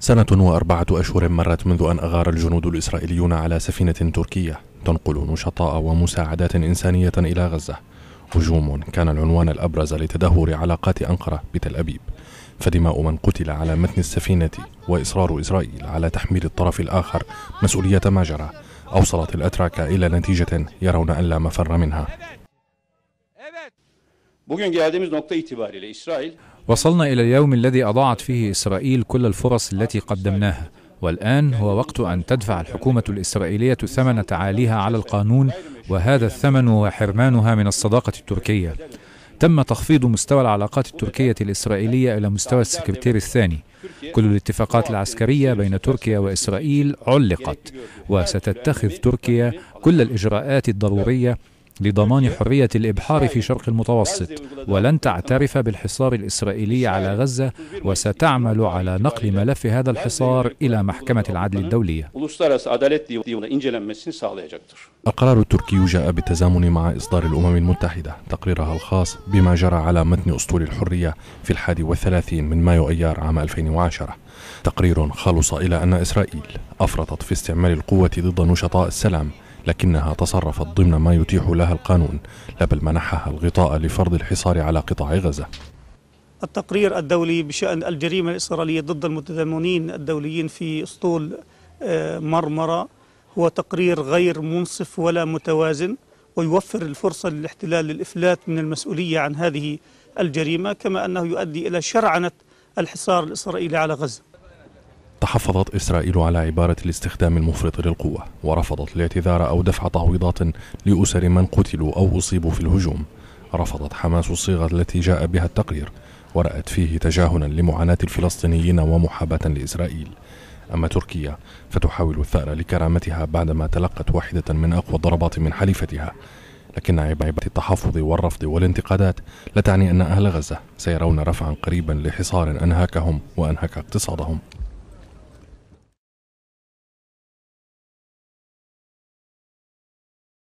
سنة وأربعة أشهر مرت منذ أن أغار الجنود الإسرائيليون على سفينة تركية تنقل نشطاء ومساعدات إنسانية إلى غزة هجوم كان العنوان الأبرز لتدهور علاقات أنقرة بتل أبيب فدماء من قتل على متن السفينة وإصرار إسرائيل على تحميل الطرف الآخر مسؤولية ما جرى أوصلت الأتراك إلى نتيجة يرون أن لا مفر منها وصلنا إلى اليوم الذي أضاعت فيه إسرائيل كل الفرص التي قدمناها والآن هو وقت أن تدفع الحكومة الإسرائيلية ثمن تعاليها على القانون وهذا الثمن هو حرمانها من الصداقة التركية تم تخفيض مستوى العلاقات التركية الإسرائيلية إلى مستوى السكرتير الثاني كل الاتفاقات العسكرية بين تركيا وإسرائيل علقت وستتخذ تركيا كل الإجراءات الضرورية لضمان حرية الإبحار في شرق المتوسط ولن تعترف بالحصار الإسرائيلي على غزة وستعمل على نقل ملف هذا الحصار إلى محكمة العدل الدولية اقرار التركي جاء بالتزامن مع إصدار الأمم المتحدة تقريرها الخاص بما جرى على متن أسطول الحرية في الحادي والثلاثين من مايو أيار عام 2010 تقرير خلص إلى أن إسرائيل أفرطت في استعمال القوة ضد نشطاء السلام لكنها تصرفت ضمن ما يتيح لها القانون لا بل منحها الغطاء لفرض الحصار على قطاع غزة التقرير الدولي بشأن الجريمة الإسرائيلية ضد المتضمنين الدوليين في اسطول آه، مرمرة هو تقرير غير منصف ولا متوازن ويوفر الفرصة للاحتلال للإفلات من المسؤولية عن هذه الجريمة كما أنه يؤدي إلى شرعنة الحصار الإسرائيلي على غزة تحفظت إسرائيل على عبارة الاستخدام المفرط للقوة ورفضت الاعتذار أو دفع تعويضات لأسر من قتلوا أو أصيبوا في الهجوم رفضت حماس الصيغة التي جاء بها التقرير ورأت فيه تجاهلا لمعاناة الفلسطينيين ومحاباة لإسرائيل أما تركيا فتحاول الثأر لكرامتها بعدما تلقت واحدة من أقوى الضربات من حليفتها لكن عبارة التحفظ والرفض والانتقادات لا تعني أن أهل غزة سيرون رفعا قريبا لحصار أنهكهم وأنهك اقتصادهم